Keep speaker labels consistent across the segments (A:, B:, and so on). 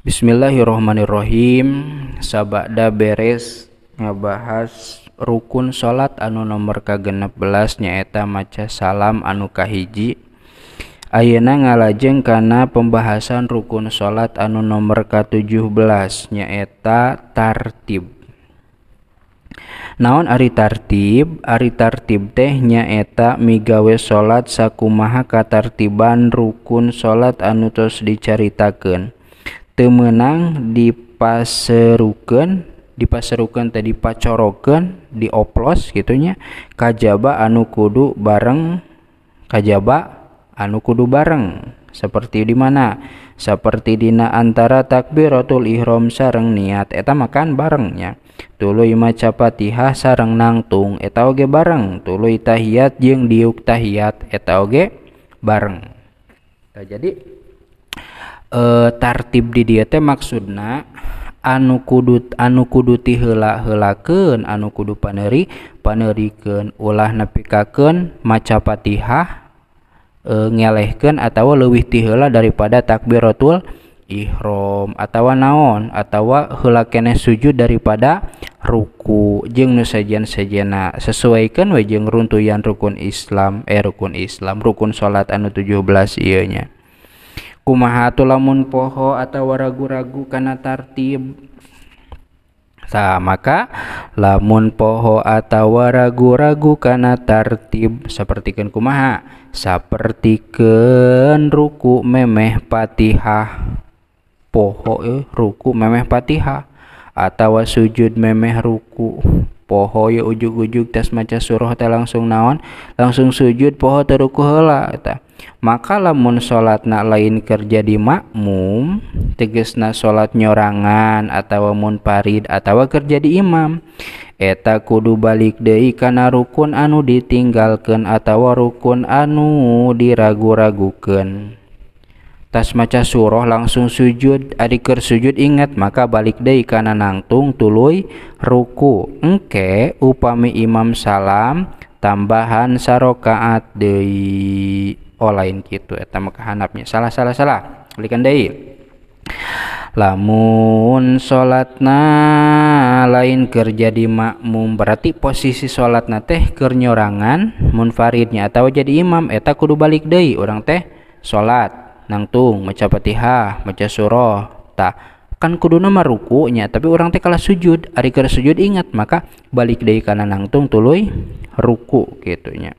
A: Bismillahirromanrohim Sabakda bees ngabahas rukun salat anu nomor ka gene be nyaeta maca salam anukahhiji Ayena ngalajeng kana pembahasan rukun salat anu nomor k17 nyaeta tartib. Naun Ari tartib Ari tartib teh nyaeta miwe salat sakkumaha ka tarttiban rukun salat anutus diceritaken. temenang dipaserukan dipaserukan tadi di dioplos gitunya kajaba anu kudu bareng kajaba anu kudu bareng seperti di mana seperti dina antara takbiratul ihram sareng niat eta makan barengnya tuluy maca Fatihah sareng nangtung eta oge bareng tuluy tahiyat jeung diuk tahiyat eta oge bareng nah, jadi e, tartib di dia teh maksudna anu kudut anu kuduti hela helaken anu kudu paneri paneriken ulah nepikaken maca patihah e, eh, ngelehken atau lewih tihela daripada takbiratul ihram atau naon atau hela kene sujud daripada ruku jeng nu sajian sajana sesuaikan wejeng runtuyan rukun Islam eh rukun Islam rukun salat anu 17 ieu nya kumaha tu lamun poho atau waragu ragu karena tartib sa maka lamun poho atau waragu ragu karena tartib seperti ken kumaha seperti ken ruku memeh patihah poho eh, ruku memeh patihah atau sujud memeh ruku poho ya ujug-ujug tas maca suruh ta langsung naon langsung sujud poho teruku lah eta maka lamun nak lain kerja di makmum tegesna solat nyorangan atau mun parid atau kerja di imam eta kudu balik Dei karena rukun anu ditinggalkan atau rukun anu diragu ragukan tas maca surah langsung sujud adiker sujud ingat maka balik Dei karena nangtung tului ruku engke upami Imam salam tambahan sarokaat dari olain oh, gitu eta hanapnya salah salah salah likan Dei lamun solatna lain kerja di makmum berarti posisi solatna teh kenyorangan munfaridnya atau jadi imam eta kudu balik Dei orang teh solat, nangtung maca petiha, maca surah tak kan kudu kuduna marukunya tapi orang teh kalah sujud ari kada sujud ingat maka balik dari kanan langsung tuluy ruku gitunya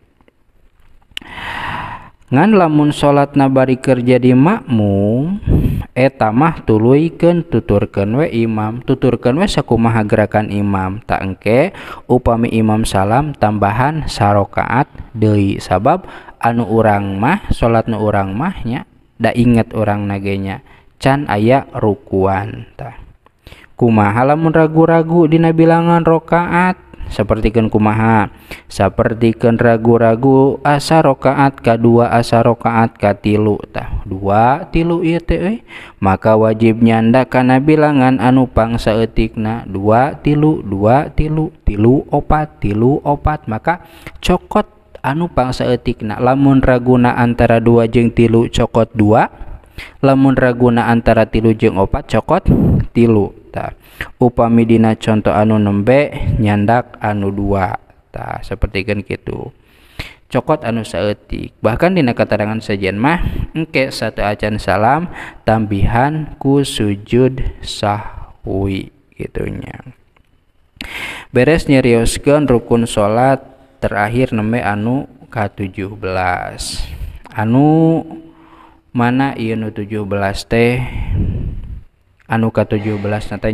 A: ngan lamun salat nabari kerja di makmum eta mah tuluikeun tuturkeun we imam tuturkeun we sakumaha gerakan imam tak engke upami imam salam tambahan sarokaat deui sabab anu urang mah salat nu urang mahnya da inget orang nagenya can aya rukuan tah kumaha lamun ragu-ragu dina bilangan rokaat sepertikan kumaha sepertikan ragu-ragu asa rokaat kedua asa rokaat katilu tah dua tilu iya teh maka wajib nyanda karena bilangan anu pangsaeutikna dua tilu dua tilu tilu opat tilu opat maka cokot anu pangsaeutikna lamun raguna antara dua jeng tilu cokot dua lamun raguna antara tilu jeng opat cokot tilu ta upami dina contoh anu nembe nyandak anu dua ta seperti kan gitu cokot anu saeutik bahkan dina katarangan sajian mah engke satu acan salam tambihan ku sujud sahwi gitunya beres nyerioskeun rukun solat terakhir nembe anu ka 17 anu mana tujuh 17 teh anuka 17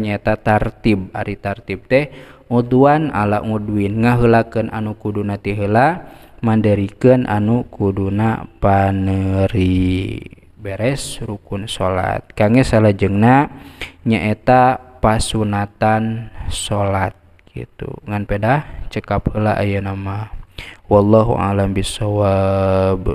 A: nyaeta tartib Ari tartib teh uduan ala udwin ngahelaken anu kuduna tihela mandiriken anu kuduna paneri beres rukun salat kangge salahjengna nyaeta pasunatan salat gitu ngan pedah cekap hela aya nama wallahu alam bisawab